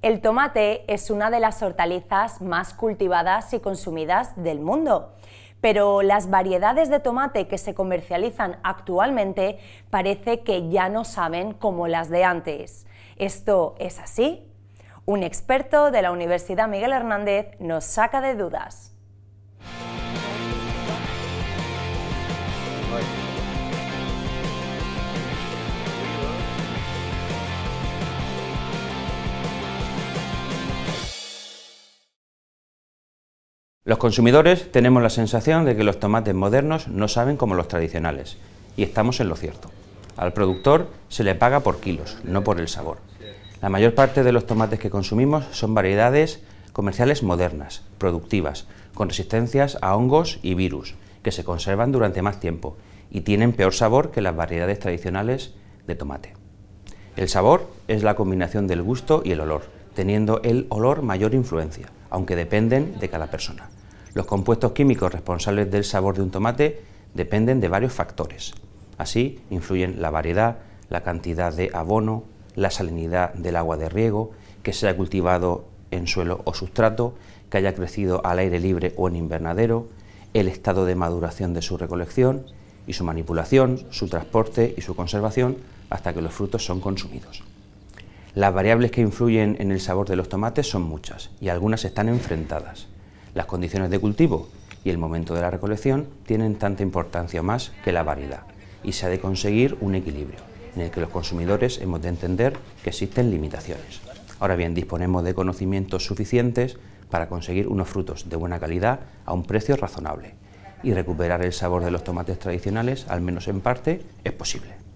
El tomate es una de las hortalizas más cultivadas y consumidas del mundo, pero las variedades de tomate que se comercializan actualmente parece que ya no saben como las de antes. ¿Esto es así? Un experto de la Universidad Miguel Hernández nos saca de dudas. Los consumidores tenemos la sensación de que los tomates modernos no saben como los tradicionales, y estamos en lo cierto. Al productor se le paga por kilos, no por el sabor. La mayor parte de los tomates que consumimos son variedades comerciales modernas, productivas, con resistencias a hongos y virus, que se conservan durante más tiempo y tienen peor sabor que las variedades tradicionales de tomate. El sabor es la combinación del gusto y el olor, teniendo el olor mayor influencia, aunque dependen de cada persona. Los compuestos químicos responsables del sabor de un tomate dependen de varios factores. Así influyen la variedad, la cantidad de abono, la salinidad del agua de riego, que sea cultivado en suelo o sustrato, que haya crecido al aire libre o en invernadero, el estado de maduración de su recolección y su manipulación, su transporte y su conservación hasta que los frutos son consumidos. Las variables que influyen en el sabor de los tomates son muchas y algunas están enfrentadas. Las condiciones de cultivo y el momento de la recolección tienen tanta importancia más que la variedad y se ha de conseguir un equilibrio en el que los consumidores hemos de entender que existen limitaciones. Ahora bien, disponemos de conocimientos suficientes para conseguir unos frutos de buena calidad a un precio razonable y recuperar el sabor de los tomates tradicionales, al menos en parte, es posible.